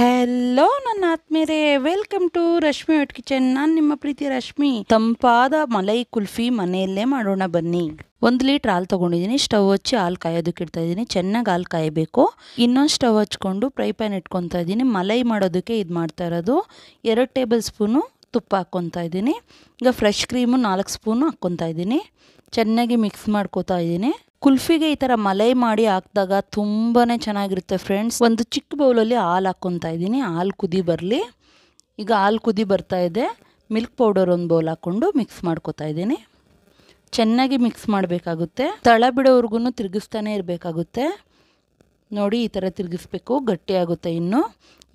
hello ನನ್ನ ಆತ್ಮೇರೆ welcome to Rashmi ಒಟ್ kitchen ನಾನು ನಿಮ್ಮ ಪ್ರೀತಿ ರಶ್ಮಿ ತಂಪಾದ ಮಲೈ ಕುಲ್ಫಿ ಮನೆಯಲ್ಲೇ ಮಾಡೋಣ ಬನ್ನಿ ಒಂದು ಲೀಟ್ರ್ ಹಾಲು ತೊಗೊಂಡಿದ್ದೀನಿ ಸ್ಟವ್ ಹಚ್ಚಿ ಹಾಲು ಕಾಯೋದಕ್ಕೆ ಇಡ್ತಾ ಇದ್ದೀನಿ ಚೆನ್ನಾಗಿ ಹಾಲು ಕಾಯಬೇಕು ಇನ್ನೊಂದು ಸ್ಟವ್ ಹಚ್ಕೊಂಡು ಫ್ರೈ ಪ್ಯಾನ್ ಇಟ್ಕೊತಾ ಇದ್ದೀನಿ ಮಲೈ ಮಾಡೋದಕ್ಕೆ ಇದು ಮಾಡ್ತಾ ಇರೋದು ಎರಡು ಟೇಬಲ್ ಸ್ಪೂನು ತುಪ್ಪ ಹಾಕ್ಕೊತಾ ಇದ್ದೀನಿ ಈಗ ಫ್ರೆಶ್ ಕ್ರೀಮು ನಾಲ್ಕು ಸ್ಪೂನು ಹಾಕ್ಕೊತಾ ಇದ್ದೀನಿ ಚೆನ್ನಾಗಿ ಮಿಕ್ಸ್ ಮಾಡ್ಕೋತಾ ಇದ್ದೀನಿ ಕುಲ್ಫಿಗೆ ಈ ಥರ ಮಲೈ ಮಾಡಿ ಹಾಕಿದಾಗ ತುಂಬಾ ಚೆನ್ನಾಗಿರುತ್ತೆ ಫ್ರೆಂಡ್ಸ್ ಒಂದು ಚಿಕ್ಕ ಬೌಲಲ್ಲಿ ಹಾಲು ಹಾಕ್ಕೊಂತ ಇದ್ದೀನಿ ಹಾಲು ಕುದಿ ಬರಲಿ ಈಗ ಹಾಲು ಕುದಿ ಬರ್ತಾ ಇದೆ ಮಿಲ್ಕ್ ಪೌಡರ್ ಒಂದು ಬೌಲ್ ಹಾಕ್ಕೊಂಡು ಮಿಕ್ಸ್ ಮಾಡ್ಕೋತಾ ಇದ್ದೀನಿ ಚೆನ್ನಾಗಿ ಮಿಕ್ಸ್ ಮಾಡಬೇಕಾಗುತ್ತೆ ತಳ ಬಿಡೋವ್ರಿಗೂ ತಿರುಗಿಸ್ತಾನೆ ಇರಬೇಕಾಗುತ್ತೆ ನೋಡಿ ಈ ಥರ ತಿರುಗಿಸ್ಬೇಕು ಗಟ್ಟಿಯಾಗುತ್ತೆ ಇನ್ನು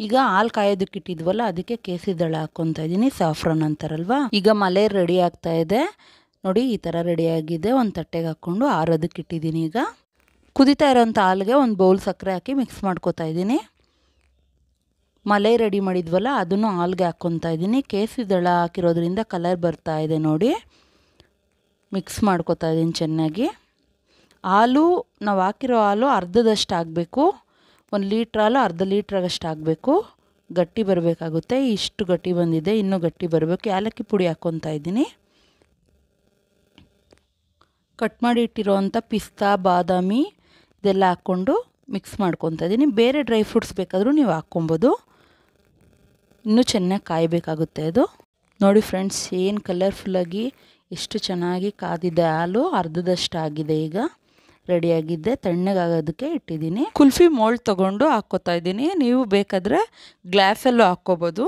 ಈಗ ಹಾಲು ಕಾಯೋದಕ್ಕೆ ಇಟ್ಟಿದ್ವಲ್ಲ ಅದಕ್ಕೆ ಕೇಸರಿ ದಳ ಹಾಕ್ಕೊತಾ ಇದ್ದೀನಿ ಸಾಫ್ರನ್ ಅಂತಾರಲ್ವಾ ಈಗ ಮಲೆ ರೆಡಿ ಆಗ್ತಾ ಇದೆ ನೋಡಿ ಈ ಥರ ರೆಡಿಯಾಗಿದೆ ಒಂದು ತಟ್ಟೆಗೆ ಹಾಕ್ಕೊಂಡು ಆರೋದಕ್ಕೆ ಇಟ್ಟಿದ್ದೀನಿ ಈಗ ಕುದಿತಾ ಇರೋಂಥ ಹಾಲಿಗೆ ಒಂದು ಬೌಲ್ ಸಕ್ಕರೆ ಹಾಕಿ ಮಿಕ್ಸ್ ಮಾಡ್ಕೋತಾ ಇದ್ದೀನಿ ಮಲೆ ರೆಡಿ ಮಾಡಿದ್ವಲ್ಲ ಅದನ್ನು ಹಾಲ್ಗೆ ಹಾಕ್ಕೊತಾ ಇದ್ದೀನಿ ಕೇಸರಿ ದಳ ಹಾಕಿರೋದ್ರಿಂದ ಕಲರ್ ಬರ್ತಾ ಇದೆ ನೋಡಿ ಮಿಕ್ಸ್ ಮಾಡ್ಕೋತಾ ಇದ್ದೀನಿ ಚೆನ್ನಾಗಿ ಹಾಲು ನಾವು ಹಾಕಿರೋ ಹಾಲು ಅರ್ಧದಷ್ಟು ಆಗಬೇಕು ಒಂದು ಲೀಟ್ರ್ ಹಾಲು ಅರ್ಧ ಲೀಟ್ರಾಗಷ್ಟು ಆಗಬೇಕು ಗಟ್ಟಿ ಬರಬೇಕಾಗುತ್ತೆ ಇಷ್ಟು ಗಟ್ಟಿ ಬಂದಿದೆ ಇನ್ನೂ ಗಟ್ಟಿ ಬರಬೇಕು ಏಲಕ್ಕಿ ಪುಡಿ ಹಾಕ್ಕೊತಾ ಇದ್ದೀನಿ ಕಟ್ ಮಾಡಿ ಇಟ್ಟಿರೋವಂಥ ಪಿಸ್ತಾ ಬಾದಾಮಿ ಇದೆಲ್ಲ ಹಾಕ್ಕೊಂಡು ಮಿಕ್ಸ್ ಮಾಡ್ಕೊತಾ ಇದ್ದೀನಿ ಬೇರೆ ಡ್ರೈ ಫ್ರೂಟ್ಸ್ ಬೇಕಾದರೂ ನೀವು ಹಾಕ್ಕೊಬೋದು ಇನ್ನೂ ಚೆನ್ನಾಗಿ ಕಾಯಬೇಕಾಗುತ್ತೆ ಅದು ನೋಡಿ ಫ್ರೆಂಡ್ಸ್ ಏನು ಕಲರ್ಫುಲ್ಲಾಗಿ ಎಷ್ಟು ಚೆನ್ನಾಗಿ ಕಾದಿದೆ ಹಾಲು ಅರ್ಧದಷ್ಟು ಆಗಿದೆ ಈಗ ರೆಡಿಯಾಗಿದ್ದೆ ತಣ್ಣಗಾಗೋದಕ್ಕೆ ಇಟ್ಟಿದ್ದೀನಿ ಕುಲ್ಫಿ ಮೋಲ್ಡ್ ತೊಗೊಂಡು ಹಾಕ್ಕೋತಾ ಇದ್ದೀನಿ ನೀವು ಬೇಕಾದರೆ ಗ್ಲಾಸಲ್ಲೂ ಹಾಕ್ಕೋಬೋದು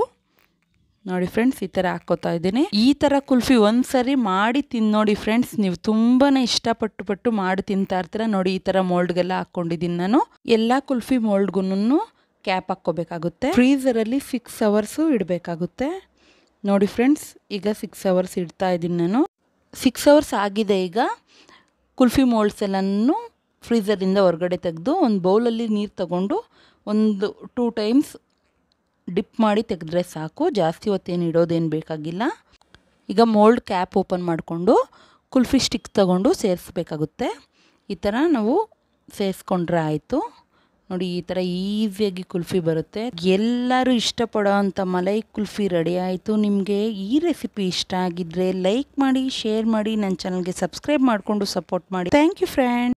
ನೋಡಿ ಫ್ರೆಂಡ್ಸ್ ಈ ತರ ಹಾಕೋತಾ ಇದ್ದೀನಿ ಈ ತರ ಕುಲ್ಫಿ ಒಂದ್ಸರಿ ಮಾಡಿ ತಿನ್ ನೋಡಿ ಫ್ರೆಂಡ್ಸ್ ನೀವು ತುಂಬಾನೇ ಇಷ್ಟಪಟ್ಟು ಪಟ್ಟು ಮಾಡಿ ತಿಂತಾ ಇರ್ತೀರ ನೋಡಿ ಈ ಥರ ಮೋಲ್ಡ್ಗೆಲ್ಲ ಹಾಕೊಂಡಿದ್ದೀನಿ ನಾನು ಎಲ್ಲಾ ಕುಲ್ಫಿ ಮೋಲ್ಡ್ಗೂ ಕ್ಯಾಪ್ ಹಾಕೋಬೇಕಾಗುತ್ತೆ ಫ್ರೀಸರ್ ಅಲ್ಲಿ ಸಿಕ್ಸ್ ಅವರ್ಸ್ ಇಡಬೇಕಾಗುತ್ತೆ ನೋಡಿ ಫ್ರೆಂಡ್ಸ್ ಈಗ ಸಿಕ್ಸ್ ಅವರ್ಸ್ ಇಡ್ತಾ ಇದ್ದೀನಿ ನಾನು ಸಿಕ್ಸ್ ಅವರ್ಸ್ ಆಗಿದೆ ಈಗ ಕುಲ್ಫಿ ಮೋಲ್ಡ್ಸ್ ಎಲ್ಲನೂ ಇಂದ ಹೊರಗಡೆ ತೆಗೆದು ಒಂದು ಬೌಲಲ್ಲಿ ನೀರು ತಗೊಂಡು ಒಂದು ಟೂ ಟೈಮ್ಸ್ ಡಿಪ್ ಮಾಡಿ ತೆಗೆದ್ರೆ ಸಾಕು ಜಾಸ್ತಿ ಹೊತ್ತೇನು ಇಡೋದೇನು ಬೇಕಾಗಿಲ್ಲ ಈಗ ಮೋಲ್ಡ್ ಕ್ಯಾಪ್ ಓಪನ್ ಮಾಡಿಕೊಂಡು ಕುಲ್ಫಿ ಸ್ಟಿಕ್ ತಗೊಂಡು ಸೇರಿಸ್ಬೇಕಾಗುತ್ತೆ ಈ ಥರ ನಾವು ಸೇರಿಸ್ಕೊಂಡ್ರೆ ಆಯಿತು ನೋಡಿ ಈ ಥರ ಈಸಿಯಾಗಿ ಕುಲ್ಫಿ ಬರುತ್ತೆ ಎಲ್ಲರೂ ಇಷ್ಟಪಡೋ ಅಂಥ ಮಲೈ ಕುಲ್ಫಿ ರೆಡಿ ಆಯಿತು ನಿಮಗೆ ಈ ರೆಸಿಪಿ ಇಷ್ಟ ಆಗಿದ್ದರೆ ಲೈಕ್ ಮಾಡಿ ಶೇರ್ ಮಾಡಿ ನನ್ನ ಚಾನಲ್ಗೆ ಸಬ್ಸ್ಕ್ರೈಬ್ ಮಾಡಿಕೊಂಡು ಸಪೋರ್ಟ್ ಮಾಡಿ ಥ್ಯಾಂಕ್ ಯು ಫ್ರೆಂಡ್